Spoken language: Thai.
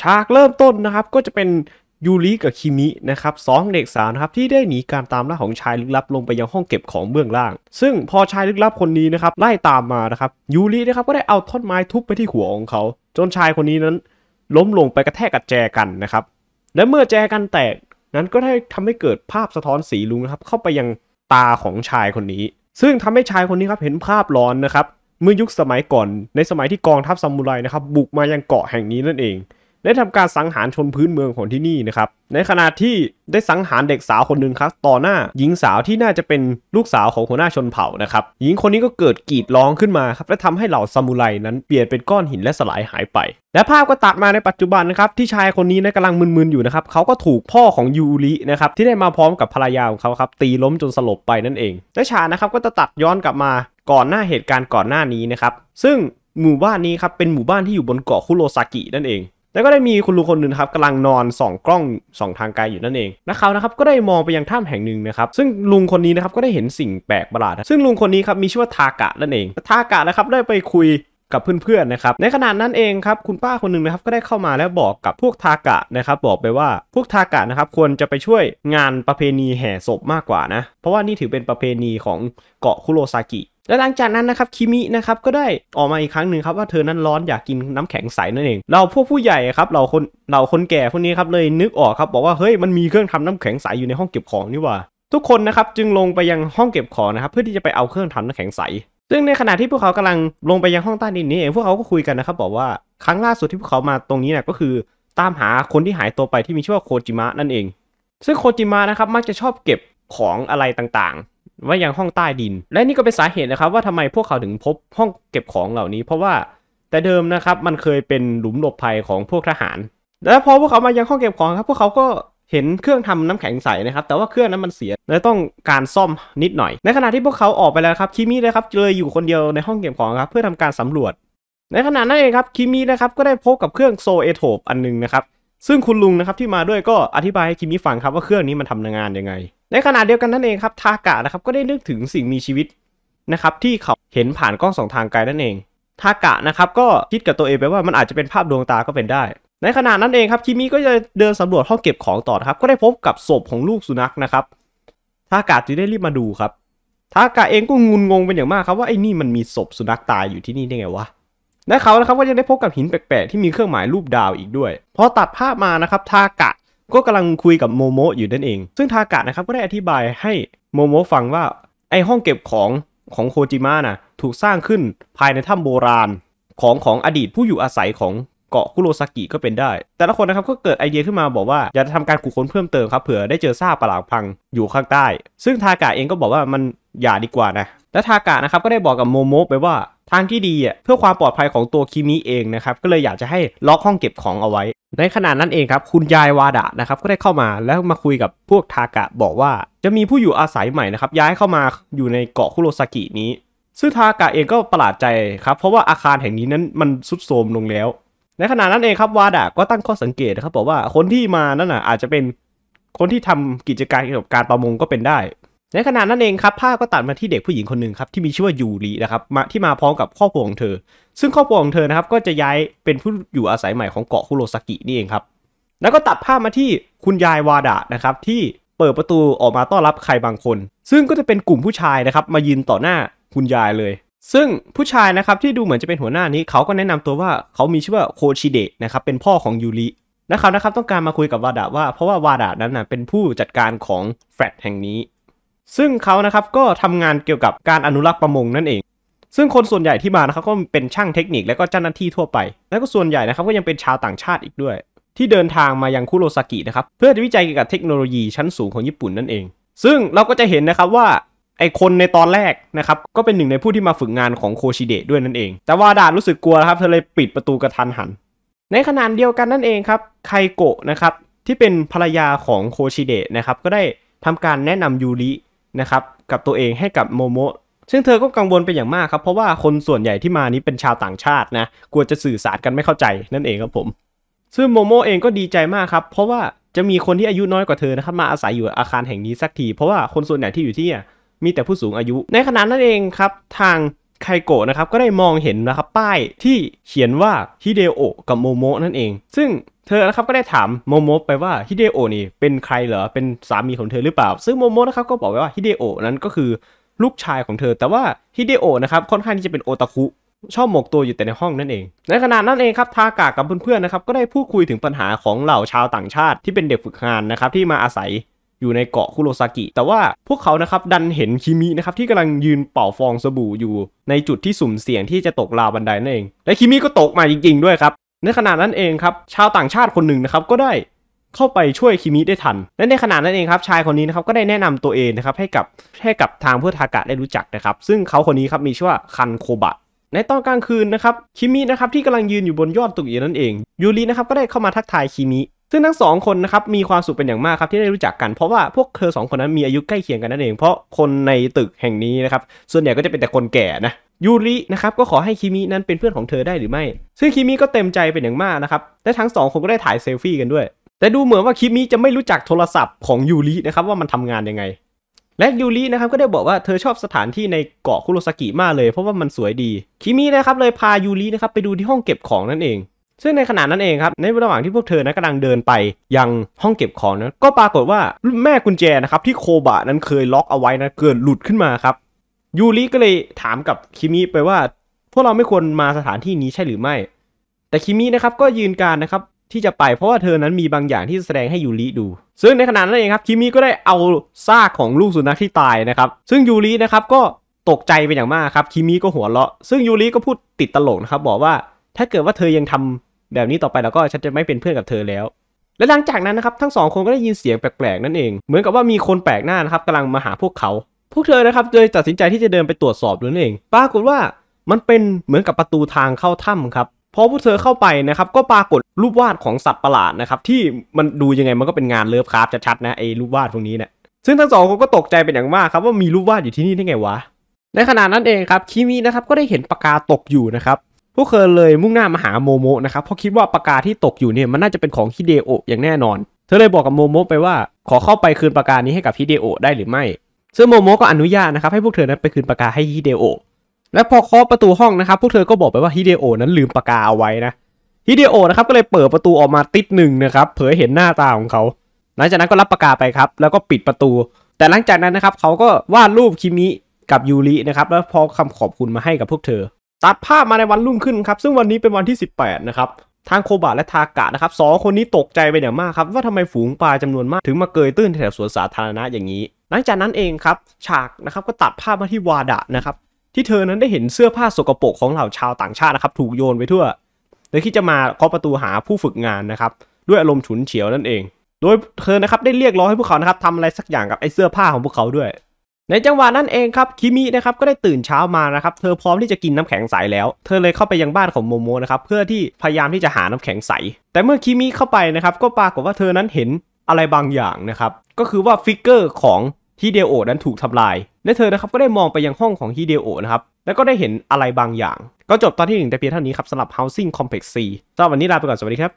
ฉากเริ่มต้นนะครับก็จะเป็นยูริกับคิมินะครับสองเด็กสาวครับที่ได้หนีการตามล่าของชายลึกลับลงไปยังห้องเก็บของเบื้องล่าง ซึ่งพอชายลึกลับคนนี้นะครับไล่ตามมานะครับ ยูรินะครับก็ได้เอาท่อนไม้ทุบไปที่หัวของเขา จนชายคนนี้นั้น ล้มลงไปกระแทกกับแจกันนะครับและเมื่อแจกันแตกนั้นก็ได้ทำให้เกิดภาพสะท้อนสีลุงนะครับเข้าไปยังตาของชายคนนี้ ซึ่งทำให้ชายคนนี้ครับเห็นภาพร้อนนะครับเมื่อยุคสมัยก่อน ในสมัยที่กองทัพซามูไรนะครับบุกมายังเกาะแห่งนี้นั่นเองได้ทำการสังหารชนพื้นเมืองของที่นี่นะครับ ในขณะที่ได้สังหารเด็กสาวคนหนึ่งครับต่อหน้าหญิงสาวที่น่าจะเป็นลูกสาวของหัวหน้าชนเผ่านะครับหญิงคนนี้ก็เกิดกรีดร้องขึ้นมาครับและทำให้เหล่าซามูไรนั้นเปลี่ยนเป็นก้อนหินและสลายหายไป และภาพก็ตัดมาในปัจจุบันนะครับที่ชายคนนี้นะกำลังมึนๆอยู่นะครับเขาก็ถูกพ่อของยูรินะครับที่ได้มาพร้อมกับภรรยาของเขาครับตีล้มจนสลบไปนั่นเองและฉากนะครับก็จะตัดย้อนกลับมาก่อนหน้าเหตุการณ์ก่อนหน้านี้นะครับซึ่งหมู่บ้านนี้ครับเป็นหมู่บ้านที่อยู่บนเกาะคุโรซากินั่นเองแล้วก็ได้มีคุณลุงคนหนึ่งครับกำลังนอนส่องกล้องส่องทางไกลอยู่นั่นเองนะเขานะครับก็ได้มองไปยังถ้ำแห่งหนึ่งนะครับ ซึ่งลุงคนนี้นะครับก็ได้เห็นสิ่งแปลกประหลาด ซึ่งลุงคนนี้ครับมีชื่อว่าทากะนั่นเองทากะนะครับได้ไปคุยกับเพื่อนๆนะครับในขณะนั้นเองครับคุณป้าคนหนึ่งนะครับก็ได้เข้ามาแล้วบอกกับพวกทากะนะครับบอกไปว่าพวกทากะนะครับควรจะไปช่วยงานประเพณีแห่ศพมากกว่านะเพราะว่านี่ถือเป็นประเพณีของเกาะคุโรซากิและหลังจากนั้นนะครับคิมินะครับก็ได้ออกมาอีกครั้งหนึ่งครับว่าเธอนั้นร้อนอยากกินน้ำแข็งใสนั่นเองเราพวกผู้ใหญ่ครับเราคนเราคนแก่พวกนี้ครับเลยนึกออกครับบอกว่าเฮ้ยมันมีเครื่องทำน้ำแข็งใส อยู่ในห้องเก็บของนี่ว่า ทุกคนนะครับจึงลงไปยังห้องเก็บของนะครับ เพื่อที่จะไปเอาเครื่องทำน้ำแข็งใสซึ่งในขณะที่พวกเขากำลังลงไปยังห้องใต้ดินนี้เองพวกเขาก็คุยกันนะครับ บอกว่าครั้งล่าสุดที่พวกเขามาตรงนี้นะก็คือตามหาคนที่หายตัวไปที่มีชื่อว่าโคจิมะนั่นเอง ซึ่งโคจิมะนะครับมักจะชอบเก็บของอะไรต่างๆไว้ยังห้องใต้ดิน และนี่ก็เป็นสาเหตุนะครับ ว่าทำไมพวกเขาถึงพบห้องเก็บของเหล่านี้ เพราะว่าแต่เดิมนะครับมันเคยเป็นหลุมหลบภัยของพวกทหารและพอพวกเขามายังห้องเก็บของครับพวกเขาก็เห็นเครื่องทำน้ำแข็งใสนะครับ แต่ว่าเครื่องนั้นมันเสีย และต้องการซ่อมนิดหน่อย ในขณะที่พวกเขาออกไปแล้วครับคิมีนะครับเลยอยู่คนเดียวในห้องเก็บของครับเพื่อทำการสำรวจ ในขณะนั้นเองครับคิมีนะครับก็ได้พบกับเครื่องโซเอโทปอันนึงนะครับซึ่งคุณลุงนะครับที่มาด้วยก็อธิบายให้คิมีฟังครับว่าเครื่องนี้มันทำงานยังไงในขณะเดียวกันนั่นเองครับทากะนะครับก็ได้นึกถึงสิ่งมีชีวิตนะครับที่เขาเห็นผ่านกล้องสองทางไกลนั่นเอง ทากะนะครับก็คิดกับตัวเองไปว่ามันอาจจะเป็นภาพดวงตาก็เป็นได้ ในขณะนั้นเองครับคิมิก็จะเดินสำรวจห้องเก็บของต่อครับก็ได้พบกับศพของลูกสุนัขนะครับทากะจึงได้รีบมาดูครับทากะเองก็งุนงงเป็นอย่างมากครับว่าไอ้นี่มันมีศพสุนัขตายอยู่ที่นี่ได้ไงวะและเขานะครับก็ยังได้พบกับหินแปลก ๆ ที่มีเครื่องหมายรูปดาวอีกด้วยพอตัดภาพมานะครับทากะก็กำลังคุยกับโมโมอยู่นั่นเอง ซึ่งทากะนะครับก็ได้อธิบายให้โมโมฟังว่า ไอห้องเก็บของของโคจิมะน่ะถูกสร้างขึ้นภายในถ้ำโบราณ ของของอดีตผู้อยู่อาศัยของเกาะคุโรซากิก็เป็นได้ แต่ละคนนะครับก็เกิดไอเดียขึ้นมาบอกว่าอยากจะทำการขุดค้นเพิ่มเติมครับเผื่อได้เจอซากปรหลพังอยู่ข้างใต้ ซึ่งทากะเองก็บอกว่ามันอย่าดีกว่านะ และทากะนะครับก็ได้บอกกับโมโมไปว่าทางที่ดีอ่ะเพื่อความปลอดภัยของตัวคิมิเองนะครับ ก็เลยอยากจะให้ล็อกห้องเก็บของเอาไว้ ในขณะนั้นเองครับ คุณยายวาดะนะครับก็ได้เข้ามาแล้วมาคุยกับพวกทากะบอกว่าจะมีผู้อยู่อาศัยใหม่นะครับย้ายเข้ามาอยู่ในเกาะคุโรซากินี้ซึ่งทากะเองก็ประหลาดใจครับ เพราะว่าอาคารแห่งนี้นั้นมันทรุดโทรมลงแล้ว ในขณะนั้นเองครับวาดะก็ตั้งข้อสังเกตนะครับบอกว่าคนที่มานั่นน่ะอาจจะเป็นคนที่ทำกิจการเกี่ยวกับการประมงก็เป็นได้ในขณะนั้นเองครับภาพก็ตัดมาที่เด็กผู้หญิงคนหนึ่งครับที่มีชื่อว่ายูรินะครับมาที่มาพร้อมกับครอบครัวของเธอ ซึ่งครอบครัวของเธอนะครับก็จะย้ายเป็นผู้อยู่อาศัยใหม่ของเกาะคุโรสากินี่เองครับแล้วก็ตัดภาพมาที่คุณยายวาดะนะครับที่เปิดประตูออกมาต้อนรับใครบางคน ซึ่งก็จะเป็นกลุ่มผู้ชายนะครับมายืนต่อหน้าคุณยายเลย ซึ่งผู้ชายนะครับที่ดูเหมือนจะเป็นหัวหน้านี้ เขาก็แนะนำตัวว่าเขามีชื่อว่าโคชิเดะนะครับเป็นพ่อของยูรินะครับนะครับต้องการมาคุยกับวาดะว่าเพราะว่าวาดะนั้นนะเป็นผู้จัดการของแฟลตแห่งนี้ซึ่งเขานะครับก็ทำงานเกี่ยวกับการอนุรักษ์ประมงนั่นเอง ซึ่งคนส่วนใหญ่ที่มานะครับก็เป็นช่างเทคนิคและก็เจ้าหน้าที่ทั่วไป และก็ส่วนใหญ่นะครับก็ยังเป็นชาวต่างชาติอีกด้วย ที่เดินทางมายังคุโรซากินะครับเพื่อวิจัยเกี่ยวกับเทคโนโลยีชั้นสูงของญี่ปุ่นนั่นเอง ซึ่งเราก็จะเห็นนะครับว่าไอคนในตอนแรกนะครับก็เป็นหนึ่งในผู้ที่มาฝึกงานของโคชิเดะด้วยนั่นเอง แต่ว่าดารู้สึกกลัวครับเธอเลยปิดประตูกระทันหัน ในขณะเดียวกันนั่นเองครับไคโกะนะครับที่เป็นภรรยาของโคชิเดะนะครับก็ได้ทำการแนะนำยูรินะครับกับตัวเองให้กับโมโมะซึ่งเธอก็กังวลเป็นอย่างมากครับเพราะว่าคนส่วนใหญ่ที่มานี้เป็นชาวต่างชาตินะกลัวจะสื่อสารกันไม่เข้าใจนั่นเองครับผม ซึ่งโมโมเองก็ดีใจมากครับเพราะว่าจะมีคนที่อายุน้อยกว่าเธอนะครับมาอาศัยอยู่อาคารแห่งนี้สักที เพราะว่าคนส่วนใหญ่ที่อยู่ที่นี่มีแต่ผู้สูงอายุ ในขณะนั้นเองครับทางไคโกะนะครับก็ได้มองเห็นนะครับป้ายที่เขียนว่าฮิเดโอกับโมโมนั่นเอง ซึ่งเธอนะครับก็ได้ถามโมโมะไปว่าฮิเดโอนี่เป็นใครเหรอ เป็นสามีของเธอหรือเปล่า ซึ่งโมโมะนะครับก็บอกไปว่าฮิเดโอนั้นก็คือลูกชายของเธอ แต่ว่าฮิเดโอนะครับค่อนข้างที่จะเป็นโอตาคุชอบหมกตัวอยู่แต่ในห้องนั่นเอง ในขณะนั้นเองครับทากากับเพื่อนๆนะครับก็ได้พูดคุยถึงปัญหาของเหล่าชาวต่างชาติ ที่เป็นเด็กฝึกงานนะครับที่มาอาศัยอยู่ในเกาะคุโรซากิ แต่ว่าพวกเขานะครับดันเห็นคิมินะครับที่กำลังยืนเป่าฟองสบู่อยู่ในจุดที่สุ่มเสี่ยงที่จะตกราวบันไดนั่นเองและคิมิก็ตกมาจริงๆด้วยครับในขณะนั้นเองครับชาวต่างชาติคนหนึ่งนะครับก็ได้เข้าไปช่วยคิมิได้ทัน และในขณะนั้นเองครับ ชายคนนี้นะครับก็ได้แนะนำตัวเองนะครับให้กับให้กับทางเพื่อทากะได้รู้จักนะครับ ซึ่งเขาคนนี้ครับมีชื่อว่าคันโคบะในตอนกลางคืนนะครับคิมินะครับ ที่กำลังยืนอยู่บนยอดตึกอีนั่นเอง ยูรินะครับก็ได้เข้ามาทักทายคิมิซึ่งทั้งสองคนนะครับมีความสุขเป็นอย่างมากครับที่ได้รู้จักกันเพราะว่าพวกเธอสองคนนั้นมีอายุใกล้เคียงกันนั่นเองเพราะคนในตึกแห่งนี้นะครับส่วนใหญ่ก็จะเป็นแต่คนแก่นะยูรินะครับก็ขอให้คิมินั้นเป็นเพื่อนของเธอได้หรือไม่ ซึ่งคิมิก็เต็มใจเป็นอย่างมากนะครับและทั้งสองคนก็ได้ถ่ายเซลฟี่กันด้วย แต่ดูเหมือนว่าคิมิจะไม่รู้จักโทรศัพท์ของยูรินะครับว่ามันทำงานยังไงและยูรินะครับก็ได้บอกว่าเธอชอบสถานที่ในเกาะคุโรสากิมากเลยเพราะว่ามันสวยดีคิมินะครับเลยพายูรินะครับไปดูที่ห้องเก็บของนั่นเอง ซึ่งในขณะนั้นเองครับในระหว่างที่พวกเธอนะกำลังเดินไป ยังห้องเก็บของนั้นก็ปรากฏว่าแม่กุญแจนะครับที่โคบะนั้นเคยล็อกเอาไว้นะเกิดหลุดขึ้นมาครับยูริก็เลยถามกับคิมิไปว่าพวกเราไม่ควรมาสถานที่นี้ใช่หรือไม่ แต่คิมินะครับก็ยืนการนะครับที่จะไปเพราะว่าเธอนั้นมีบางอย่างที่แสดงให้ยูริดู ซึ่งในขณะนั้นเองครับคิมิก็ได้เอาซากของลูกสุนัขที่ตายนะครับ ซึ่งยูรินะครับก็ตกใจเป็นอย่างมากครับคิมิก็หัวเราะ ซึ่งยูริก็พูดติดตลกนะครับบอกว่าถ้าเกิดว่าเธอยังทำแบบนี้ต่อไปแล้วก็ฉันจะไม่เป็นเพื่อนกับเธอแล้ว และหลังจากนั้นนะครับทั้งสองคนก็ได้ยินเสียงแปลกๆ นั่นเอง เหมือนกับว่ามีคนแปลกหน้านะครับกำลังมาหาพวกเขาพวกเธอนะครับเลยตัดสินใจที่จะเดินไปตรวจสอบดูนั่นเอง ปรากฏว่ามันเป็นเหมือนกับประตูทางเข้าถ้ำครับพอพวกเธอเข้าไปนะครับก็ปรากฏรูปวาดของสัตว์ประหลาดนะครับที่มันดูยังไงมันก็เป็นงานเลิฟคราฟชัดๆนะไอ้รูปวาดพวกนี้เนะี่ยซึ่งทั้งสองคนก็ตกใจเป็นอย่างมากครับว่ามีรูปวาดอยู่ที่นี่ได้ไงวะในขณะนั้นเองครับคิมีนะครับก็ได้เห็นปากกาตกอยู่นะครับพวกเธอเลยมุ่งหน้ามาหาโมโมะนะครับเพราะคิดว่าปากกาที่ตกอยู่เนี่ยมันน่าจะเป็นของฮิเดโออย่างแน่นอน เธอเลยบอกกับโมโมะไปว่า ขอเข้าไปคืนปากกานี้ให้กับฮิเดโอได้หรือไม่ซึ่งโมโมก็อนุญาตนะครับให้พวกเธอนั้นไปคืนปากกาให้ฮิเดโอและพอเคาะประตูห้องนะครับพวกเธอก็บอกไปว่าฮิเดโอนั้นลืมปากกาเอาไว้นะฮิเดโอนะครับก็เลยเปิดประตูออกมาติดหนึ่งนะครับเผยเห็นหน้าตาของเขา หลังจากนั้นก็รับปากกาไปครับแล้วก็ปิดประตู แต่หลังจากนั้นนะครับเขาก็วาดรูปคิมิกับยูรินะครับแล้วพอคำขอบคุณมาให้กับพวกเธอตัดภาพมาในวันรุ่งขึ้นครับซึ่งวันนี้เป็นวันที่ 18นะครับทางโคบะและทากะนะครับสองคนนี้ตกใจไปอย่างมากครับว่าทำไมฝูงปลาจำนวนมากถึงมาเกยตื้นแถวสวนสาธารณะอย่างนี้หลังจากนั้นเองครับฉากนะครับก็ตัดภาพมาที่วาดะนะครับที่เธอนั้นได้เห็นเสื้อผ้าสกปรกของเหล่าชาวต่างชาตินะครับถูกโยนไปทั่วเลยคิดจะมาเคาะประตูหาผู้ฝึกงานนะครับด้วยอารมณ์ฉุนเฉียวนั่นเอง โดยเธอนะครับได้เรียกร้องให้พวกเขานะครับทำอะไรสักอย่างกับไอ้เสื้อผ้าของพวกเขาด้วย ในจังหวะนั้นเองครับคิมินะครับก็ได้ตื่นเช้ามานะครับ เธอพร้อมที่จะกินน้ำแข็งใสแล้ว เธอเลยเข้าไปยังบ้านของโมโมนะครับเพื่อที่พยายามที่จะหาน้ำแข็งใสแต่เมื่อคิมิเข้าไปนะครับก็ปรากฏว่าเธอนั้นเห็นอะไรบางอย่างนะครับ ก็คือว่าฟิกเกอร์ของฮิเดโอนั้นถูกทำลายและเธอนะครับ ก็ได้มองไปยังห้องของฮิเดโอนะครับ แล้วก็ได้เห็นอะไรบางอย่าง ก็จบตอนที่หนึ่งแต่เพียงเท่านี้ครับสำหรับ housing complex C สำหรับวันนี้ลาไปก่อนสวัสดีครับ